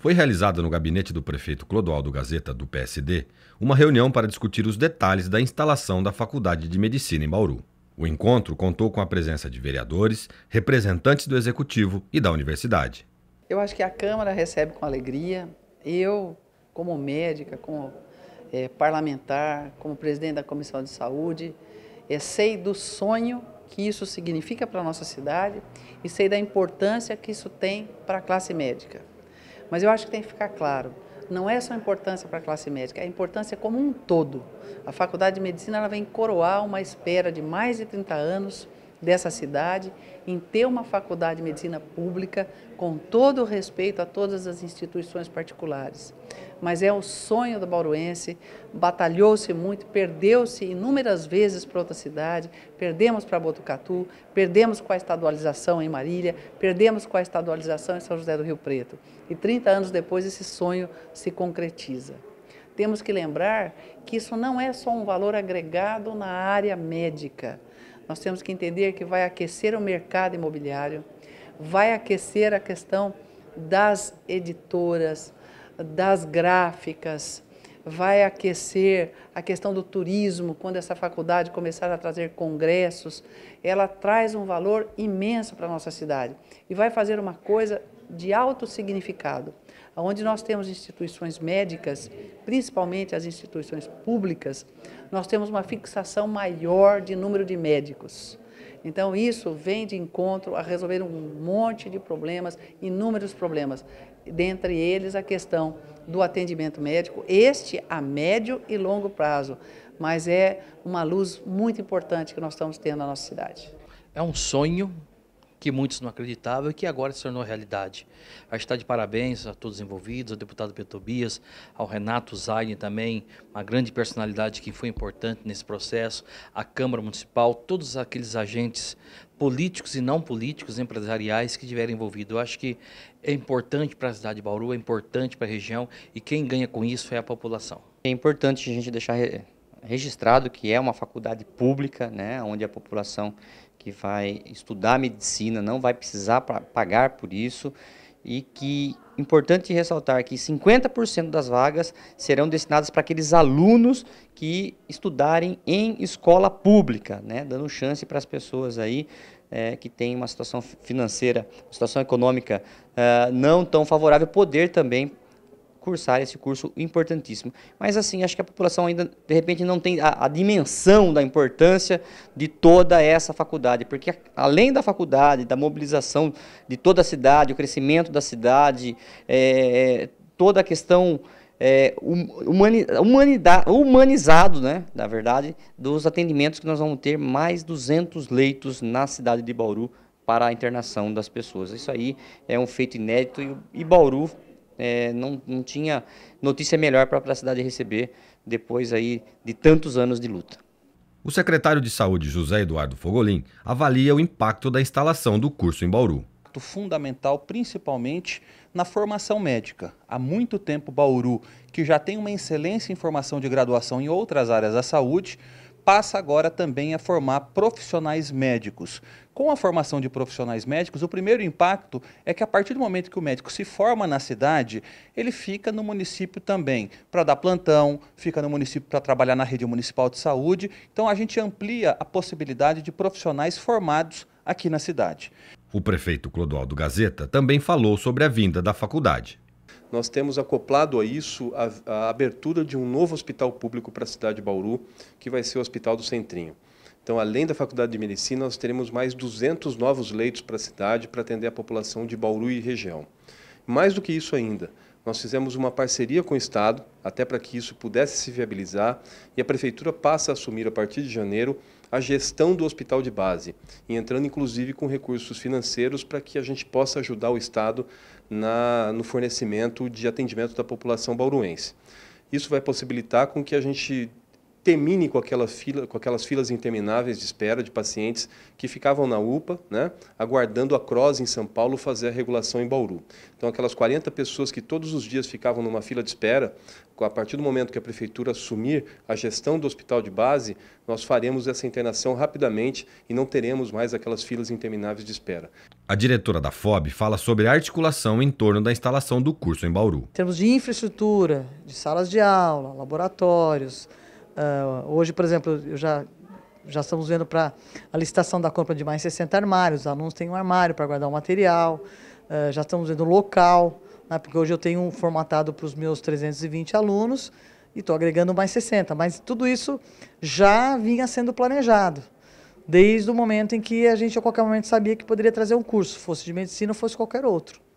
foi realizada no gabinete do prefeito Clodoaldo Gazeta, do PSD, uma reunião para discutir os detalhes da instalação da Faculdade de Medicina em Bauru. O encontro contou com a presença de vereadores, representantes do executivo e da universidade. Eu acho que a Câmara recebe com alegria. Eu, como médica, como é, parlamentar, como presidente da Comissão de Saúde, é, sei do sonho que isso significa para a nossa cidade e sei da importância que isso tem para a classe médica. Mas eu acho que tem que ficar claro, não é só a importância para a classe médica, é a importância como um todo. A Faculdade de Medicina ela vem coroar uma espera de mais de 30 anos dessa cidade em ter uma faculdade de medicina pública com todo o respeito a todas as instituições particulares. Mas é o sonho do bauruense, batalhou-se muito, perdeu-se inúmeras vezes para outra cidade, perdemos para Botucatu, perdemos com a estadualização em Marília, perdemos com a estadualização em São José do Rio Preto. E 30 anos depois esse sonho se concretiza. Temos que lembrar que isso não é só um valor agregado na área médica nós temos que entender que vai aquecer o mercado imobiliário, vai aquecer a questão das editoras, das gráficas, vai aquecer a questão do turismo, quando essa faculdade começar a trazer congressos, ela traz um valor imenso para a nossa cidade e vai fazer uma coisa de alto significado, onde nós temos instituições médicas, principalmente as instituições públicas, nós temos uma fixação maior de número de médicos. Então, isso vem de encontro a resolver um monte de problemas, inúmeros problemas, dentre eles a questão do atendimento médico, este a médio e longo prazo, mas é uma luz muito importante que nós estamos tendo na nossa cidade. É um sonho que muitos não acreditavam e que agora se tornou realidade. A gente está de parabéns a todos envolvidos, ao deputado Petobias, ao Renato Zayn também, uma grande personalidade que foi importante nesse processo, à Câmara Municipal, todos aqueles agentes políticos e não políticos, empresariais que tiveram envolvidos. Eu acho que é importante para a cidade de Bauru, é importante para a região e quem ganha com isso é a população. É importante a gente deixar registrado que é uma faculdade pública, né, onde a população que vai estudar medicina não vai precisar pagar por isso e que importante ressaltar que 50% das vagas serão destinadas para aqueles alunos que estudarem em escola pública, né, dando chance para as pessoas aí é, que têm uma situação financeira, situação econômica é, não tão favorável, poder também cursar esse curso importantíssimo. Mas assim, acho que a população ainda, de repente, não tem a, a dimensão da importância de toda essa faculdade, porque além da faculdade, da mobilização de toda a cidade, o crescimento da cidade, é, é toda a questão é, hum, humanidade, humanizado, né, na verdade, dos atendimentos que nós vamos ter mais 200 leitos na cidade de Bauru para a internação das pessoas. Isso aí é um feito inédito e Bauru é, não, não tinha notícia melhor para a cidade receber depois aí de tantos anos de luta. O secretário de Saúde, José Eduardo Fogolin, avalia o impacto da instalação do curso em Bauru fundamental, principalmente na formação médica. Há muito tempo, Bauru, que já tem uma excelência em formação de graduação em outras áreas da saúde, passa agora também a formar profissionais médicos. Com a formação de profissionais médicos, o primeiro impacto é que a partir do momento que o médico se forma na cidade, ele fica no município também para dar plantão, fica no município para trabalhar na rede municipal de saúde. Então a gente amplia a possibilidade de profissionais formados aqui na cidade. O prefeito Clodoaldo Gazeta também falou sobre a vinda da faculdade nós temos acoplado a isso a, a abertura de um novo hospital público para a cidade de Bauru, que vai ser o Hospital do Centrinho. Então, além da Faculdade de Medicina, nós teremos mais 200 novos leitos para a cidade para atender a população de Bauru e região. Mais do que isso ainda, nós fizemos uma parceria com o Estado, até para que isso pudesse se viabilizar, e a Prefeitura passa a assumir, a partir de janeiro, a gestão do hospital de base, e entrando inclusive com recursos financeiros para que a gente possa ajudar o Estado na, no fornecimento de atendimento da população bauruense. Isso vai possibilitar com que a gente termine com, aquela fila, com aquelas filas intermináveis de espera de pacientes que ficavam na UPA, né, aguardando a CROS em São Paulo fazer a regulação em Bauru. Então, aquelas 40 pessoas que todos os dias ficavam numa fila de espera, a partir do momento que a prefeitura assumir a gestão do hospital de base, nós faremos essa internação rapidamente e não teremos mais aquelas filas intermináveis de espera. A diretora da FOB fala sobre a articulação em torno da instalação do curso em Bauru. Em termos de infraestrutura, de salas de aula, laboratórios, uh, hoje, por exemplo, eu já já estamos vendo para a licitação da compra de mais 60 armários. Os alunos têm um armário para guardar o material, ah, já estamos vendo o local, né? porque hoje eu tenho um formatado para os meus 320 alunos e estou agregando mais 60. Mas tudo isso já vinha sendo planejado desde o momento em que a gente a qualquer momento sabia que poderia trazer um curso, fosse de medicina ou fosse qualquer outro.